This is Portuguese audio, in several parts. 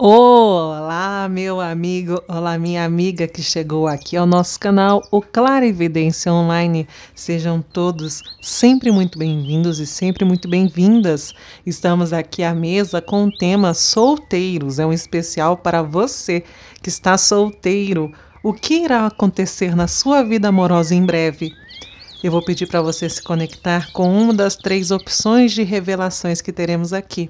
Olá, meu amigo, olá, minha amiga que chegou aqui ao nosso canal, o Clara Evidência Online. Sejam todos sempre muito bem-vindos e sempre muito bem-vindas. Estamos aqui à mesa com o tema Solteiros. É um especial para você que está solteiro. O que irá acontecer na sua vida amorosa em breve? Eu vou pedir para você se conectar com uma das três opções de revelações que teremos aqui.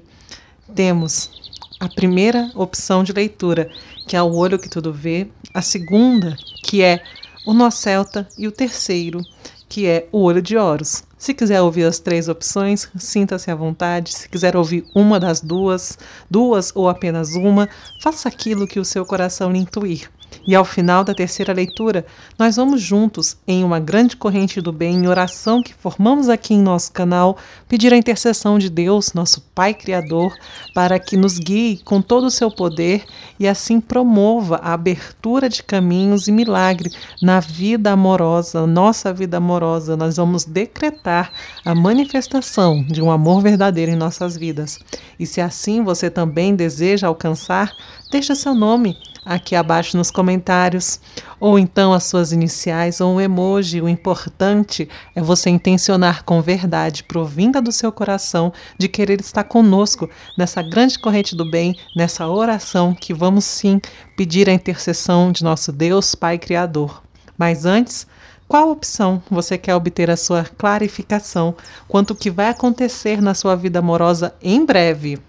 Temos a primeira opção de leitura, que é O Olho que Tudo Vê, a segunda, que é O Nó Celta, e o terceiro, que é O Olho de Horus. Se quiser ouvir as três opções, sinta-se à vontade. Se quiser ouvir uma das duas, duas ou apenas uma, faça aquilo que o seu coração lhe intuir. E ao final da terceira leitura, nós vamos juntos, em uma grande corrente do bem, em oração que formamos aqui em nosso canal, pedir a intercessão de Deus, nosso Pai Criador, para que nos guie com todo o seu poder e assim promova a abertura de caminhos e milagre na vida amorosa, nossa vida amorosa. Nós vamos decretar a manifestação de um amor verdadeiro em nossas vidas. E se assim você também deseja alcançar, deixa seu nome aqui abaixo nos comentários, ou então as suas iniciais ou um emoji. O importante é você intencionar com verdade, provinda do seu coração, de querer estar conosco nessa grande corrente do bem, nessa oração que vamos sim pedir a intercessão de nosso Deus Pai Criador. Mas antes, qual opção você quer obter a sua clarificação quanto que vai acontecer na sua vida amorosa em breve,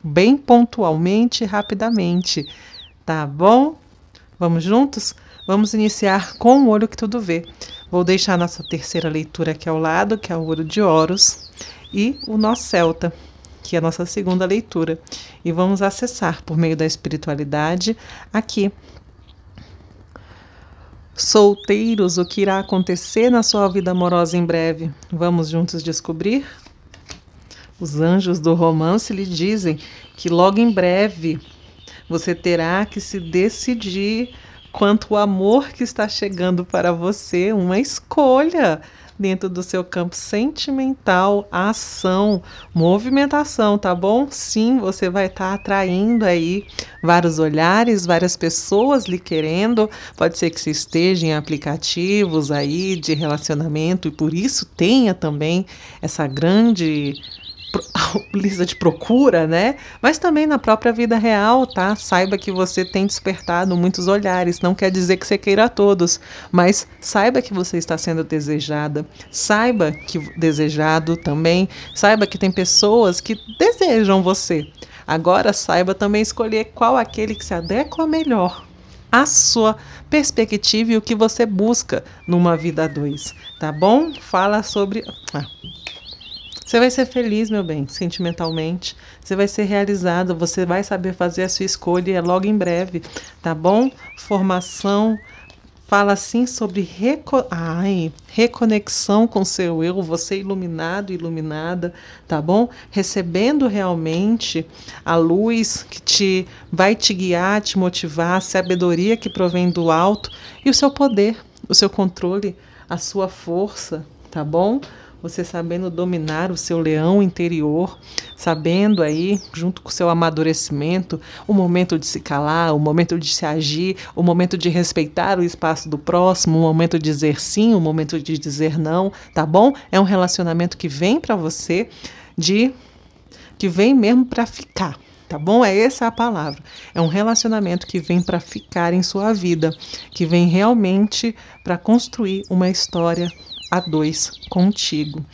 bem pontualmente e rapidamente tá bom? Vamos juntos? Vamos iniciar com o olho que tudo vê. Vou deixar nossa terceira leitura aqui ao lado, que é o olho de Horus, e o nó celta, que é a nossa segunda leitura. E vamos acessar por meio da espiritualidade aqui. Solteiros, o que irá acontecer na sua vida amorosa em breve? Vamos juntos descobrir? Os anjos do romance lhe dizem que logo em breve você terá que se decidir quanto o amor que está chegando para você, uma escolha dentro do seu campo sentimental, ação, movimentação, tá bom? Sim, você vai estar tá atraindo aí vários olhares, várias pessoas lhe querendo. Pode ser que você esteja em aplicativos aí de relacionamento e por isso tenha também essa grande a Blizzard procura, né? Mas também na própria vida real, tá? Saiba que você tem despertado muitos olhares, não quer dizer que você queira a todos, mas saiba que você está sendo desejada, saiba que desejado também, saiba que tem pessoas que desejam você. Agora saiba também escolher qual aquele que se adequa melhor à sua perspectiva e o que você busca numa vida a dois, tá bom? Fala sobre ah. Você vai ser feliz, meu bem, sentimentalmente. Você vai ser realizado, você vai saber fazer a sua escolha e é logo em breve, tá bom? Formação fala assim sobre reco Ai, reconexão com seu eu, você iluminado, iluminada, tá bom? Recebendo realmente a luz que te vai te guiar, te motivar, a sabedoria que provém do alto e o seu poder, o seu controle, a sua força, tá bom? você sabendo dominar o seu leão interior, sabendo aí, junto com o seu amadurecimento, o momento de se calar, o momento de se agir, o momento de respeitar o espaço do próximo, o momento de dizer sim, o momento de dizer não, tá bom? É um relacionamento que vem para você de que vem mesmo para ficar tá bom? É essa a palavra. É um relacionamento que vem para ficar em sua vida, que vem realmente para construir uma história a dois contigo.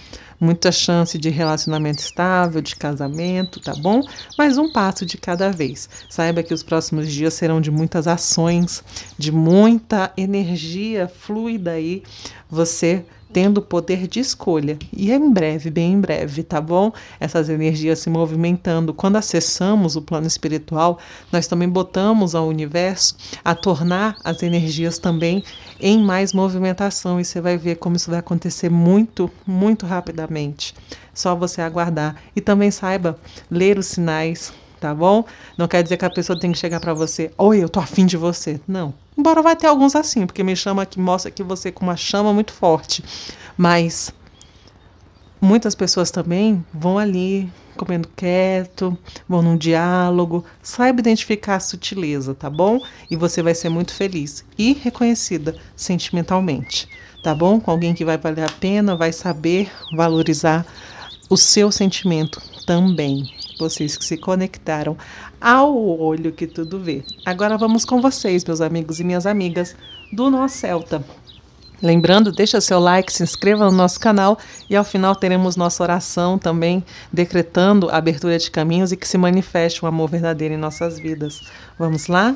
Muita chance de relacionamento estável, de casamento, tá bom? Mas um passo de cada vez. Saiba que os próximos dias serão de muitas ações, de muita energia fluida aí. Você tendo poder de escolha. E é em breve, bem em breve, tá bom? Essas energias se movimentando. Quando acessamos o plano espiritual, nós também botamos ao universo a tornar as energias também em mais movimentação. E você vai ver como isso vai acontecer muito, muito rapidamente. Só você aguardar. E também saiba ler os sinais, tá bom? Não quer dizer que a pessoa tem que chegar para você, oi, eu tô afim de você. Não. Embora vai ter alguns assim, porque me chama que mostra que você é com uma chama muito forte. Mas muitas pessoas também vão ali comendo quieto, vão num diálogo, saiba identificar a sutileza, tá bom? E você vai ser muito feliz e reconhecida sentimentalmente, tá bom? Com alguém que vai valer a pena, vai saber valorizar o seu sentimento também vocês que se conectaram ao olho que tudo vê. Agora vamos com vocês, meus amigos e minhas amigas do nosso Celta. Lembrando, deixa seu like, se inscreva no nosso canal e ao final teremos nossa oração também decretando a abertura de caminhos e que se manifeste um amor verdadeiro em nossas vidas. Vamos lá?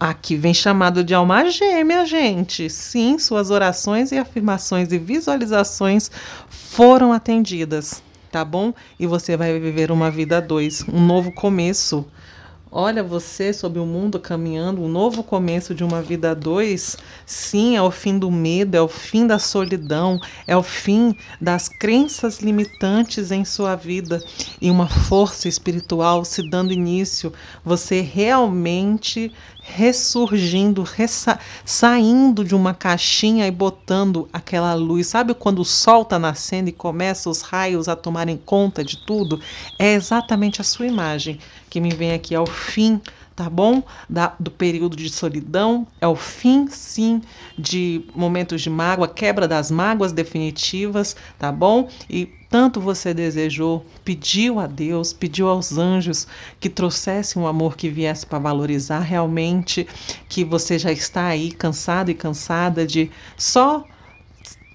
Aqui vem chamado de alma gêmea, gente. Sim, suas orações e afirmações e visualizações foram atendidas tá bom? E você vai viver uma vida a dois, um novo começo. Olha você sobre o mundo caminhando, um novo começo de uma vida a dois. Sim, é o fim do medo, é o fim da solidão, é o fim das crenças limitantes em sua vida e uma força espiritual se dando início. Você realmente ressurgindo, ressa saindo de uma caixinha e botando aquela luz. Sabe quando o sol está nascendo e começa os raios a tomarem conta de tudo? É exatamente a sua imagem que me vem aqui ao é fim tá bom? Da, do período de solidão, é o fim, sim, de momentos de mágoa, quebra das mágoas definitivas, tá bom? E tanto você desejou, pediu a Deus, pediu aos anjos que trouxesse um amor que viesse para valorizar realmente, que você já está aí cansado e cansada de só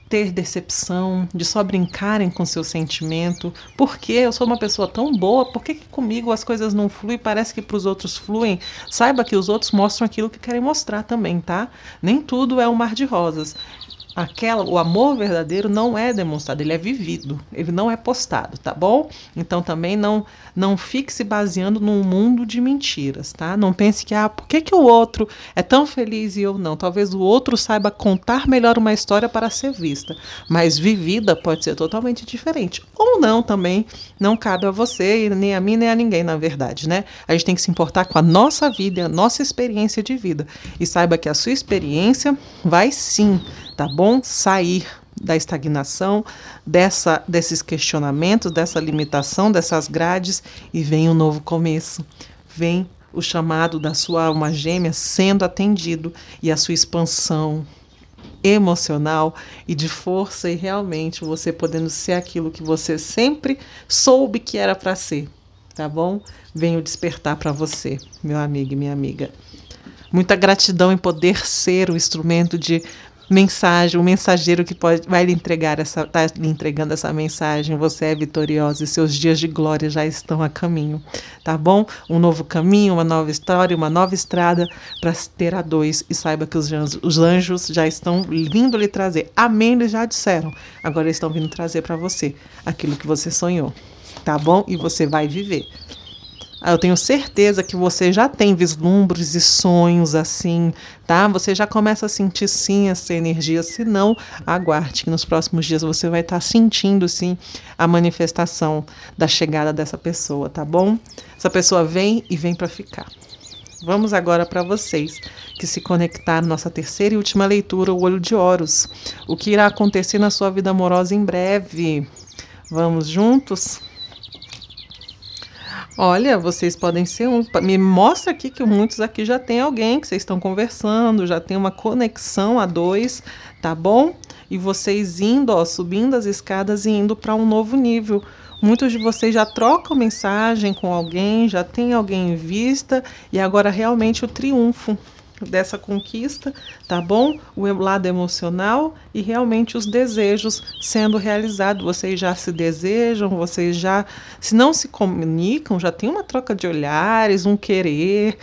ter decepção, de só brincarem com seu sentimento. Porque eu sou uma pessoa tão boa, por que, que comigo as coisas não fluem? Parece que para os outros fluem. Saiba que os outros mostram aquilo que querem mostrar também, tá? Nem tudo é um mar de rosas. Aquela, o amor verdadeiro não é demonstrado, ele é vivido, ele não é postado, tá bom? Então também não não fique se baseando num mundo de mentiras, tá? Não pense que ah, por que, que o outro é tão feliz e eu não? Talvez o outro saiba contar melhor uma história para ser vista, mas vivida pode ser totalmente diferente. Ou não também, não cabe a você, nem a mim, nem a ninguém, na verdade, né? A gente tem que se importar com a nossa vida, a nossa experiência de vida. E saiba que a sua experiência vai sim tá bom? Sair da estagnação, dessa, desses questionamentos, dessa limitação, dessas grades e vem um novo começo. Vem o chamado da sua alma gêmea sendo atendido e a sua expansão emocional e de força e realmente você podendo ser aquilo que você sempre soube que era para ser, tá bom? Venho despertar para você, meu amigo e minha amiga. Muita gratidão em poder ser o instrumento de mensagem, o mensageiro que pode, vai lhe entregar essa, tá lhe entregando essa mensagem. Você é vitoriosa e seus dias de glória já estão a caminho, tá bom? Um novo caminho, uma nova história, uma nova estrada para ter a dois e saiba que os anjos, os anjos já estão vindo lhe trazer. Amém, eles já disseram. Agora eles estão vindo trazer para você aquilo que você sonhou, tá bom? E você vai viver. Ah, eu tenho certeza que você já tem vislumbres e sonhos assim, tá? Você já começa a sentir sim essa energia. Se não, aguarde que nos próximos dias você vai estar tá sentindo sim a manifestação da chegada dessa pessoa, tá bom? Essa pessoa vem e vem para ficar. Vamos agora para vocês que se conectaram nossa terceira e última leitura, o Olho de Horus. O que irá acontecer na sua vida amorosa em breve? Vamos juntos? Olha, vocês podem ser um. Me mostra aqui que muitos aqui já tem alguém que vocês estão conversando, já tem uma conexão a dois, tá bom? E vocês indo, ó, subindo as escadas e indo para um novo nível. Muitos de vocês já trocam mensagem com alguém, já tem alguém em vista e agora realmente o triunfo, dessa conquista, tá bom? O lado emocional e realmente os desejos sendo realizados. Vocês já se desejam, vocês já, se não se comunicam, já tem uma troca de olhares, um querer,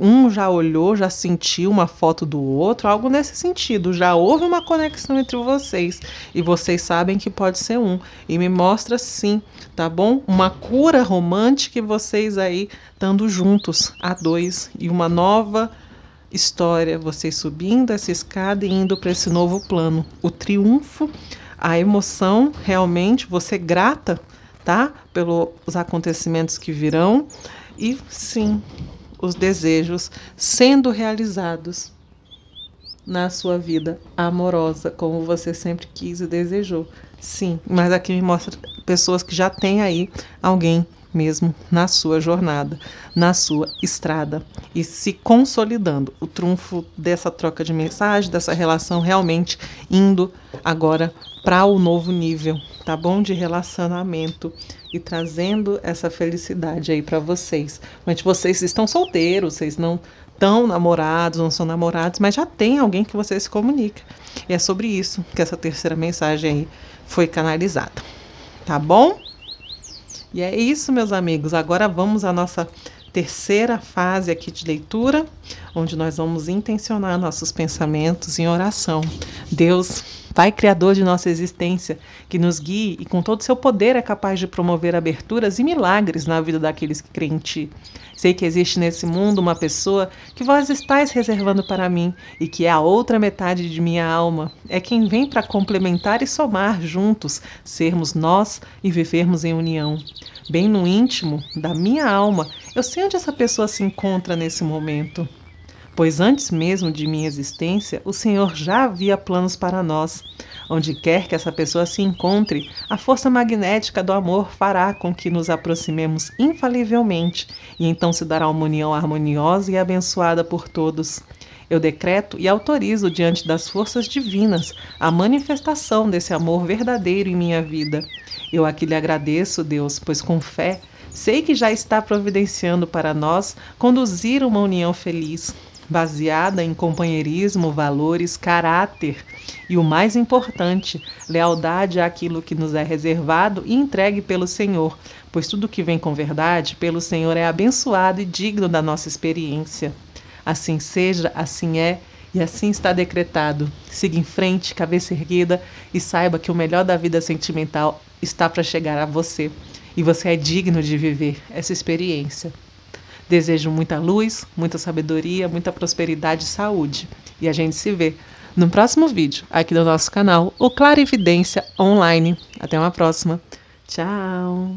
um já olhou, já sentiu uma foto do outro, algo nesse sentido. Já houve uma conexão entre vocês e vocês sabem que pode ser um. E me mostra sim, tá bom? Uma cura romântica que vocês aí estando juntos a dois e uma nova história, vocês subindo essa escada e indo para esse novo plano. O triunfo, a emoção, realmente você é grata, tá? Pelos acontecimentos que virão e sim, os desejos sendo realizados na sua vida amorosa, como você sempre quis e desejou. Sim, mas aqui me mostra pessoas que já têm aí alguém mesmo na sua jornada, na sua estrada e se consolidando. O trunfo dessa troca de mensagem, dessa relação realmente indo agora para o novo nível, tá bom? De relacionamento e trazendo essa felicidade aí para vocês. Mas vocês estão solteiros, vocês não estão namorados, não são namorados, mas já tem alguém que vocês se comunica. E é sobre isso que essa terceira mensagem aí foi canalizada. Tá bom? E é isso, meus amigos. Agora vamos à nossa terceira fase aqui de leitura, onde nós vamos intencionar nossos pensamentos em oração. Deus Pai Criador de nossa existência, que nos guie e com todo o seu poder é capaz de promover aberturas e milagres na vida daqueles que creem em Ti. Sei que existe nesse mundo uma pessoa que vós estáis reservando para mim e que é a outra metade de minha alma. É quem vem para complementar e somar juntos, sermos nós e vivermos em união. Bem no íntimo da minha alma, eu sei onde essa pessoa se encontra nesse momento pois antes mesmo de minha existência, o Senhor já havia planos para nós. Onde quer que essa pessoa se encontre, a força magnética do amor fará com que nos aproximemos infalivelmente, e então se dará uma união harmoniosa e abençoada por todos. Eu decreto e autorizo diante das forças divinas a manifestação desse amor verdadeiro em minha vida. Eu aqui lhe agradeço, Deus, pois com fé sei que já está providenciando para nós conduzir uma união feliz baseada em companheirismo, valores, caráter e o mais importante, lealdade àquilo que nos é reservado e entregue pelo Senhor, pois tudo que vem com verdade pelo Senhor é abençoado e digno da nossa experiência. Assim seja, assim é e assim está decretado. Siga em frente, cabeça erguida e saiba que o melhor da vida sentimental está para chegar a você. E você é digno de viver essa experiência. Desejo muita luz, muita sabedoria, muita prosperidade e saúde. E a gente se vê no próximo vídeo aqui do nosso canal, o Clarividência Online. Até uma próxima. Tchau!